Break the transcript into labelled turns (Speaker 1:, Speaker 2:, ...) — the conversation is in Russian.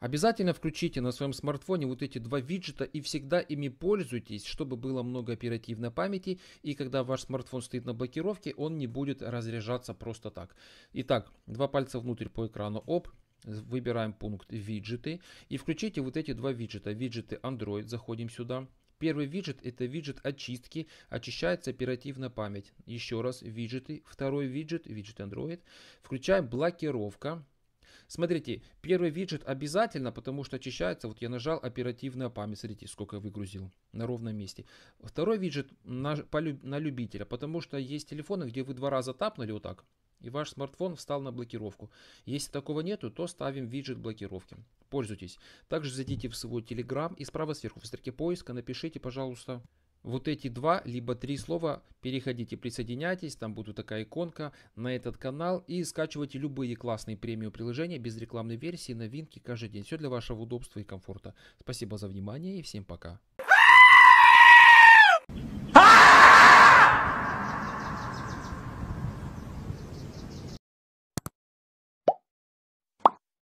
Speaker 1: Обязательно включите на своем смартфоне вот эти два виджета и всегда ими пользуйтесь, чтобы было много оперативной памяти и когда ваш смартфон стоит на блокировке, он не будет разряжаться просто так. Итак, два пальца внутрь по экрану, оп, выбираем пункт виджеты и включите вот эти два виджета. Виджеты Android, заходим сюда. Первый виджет это виджет очистки, очищается оперативная память. Еще раз виджеты. Второй виджет, виджет Android. Включаем блокировка. Смотрите, первый виджет обязательно, потому что очищается. Вот я нажал оперативная память. Смотрите, сколько я выгрузил на ровном месте. Второй виджет на, на любителя, потому что есть телефоны, где вы два раза тапнули вот так, и ваш смартфон встал на блокировку. Если такого нету, то ставим виджет блокировки. Пользуйтесь. Также зайдите в свой Telegram и справа сверху в строке поиска напишите, пожалуйста, вот эти два либо три слова переходите, присоединяйтесь, там будет такая иконка на этот канал и скачивайте любые классные премиум приложения без рекламной версии, новинки каждый день. Все для вашего удобства и комфорта. Спасибо за внимание и всем пока.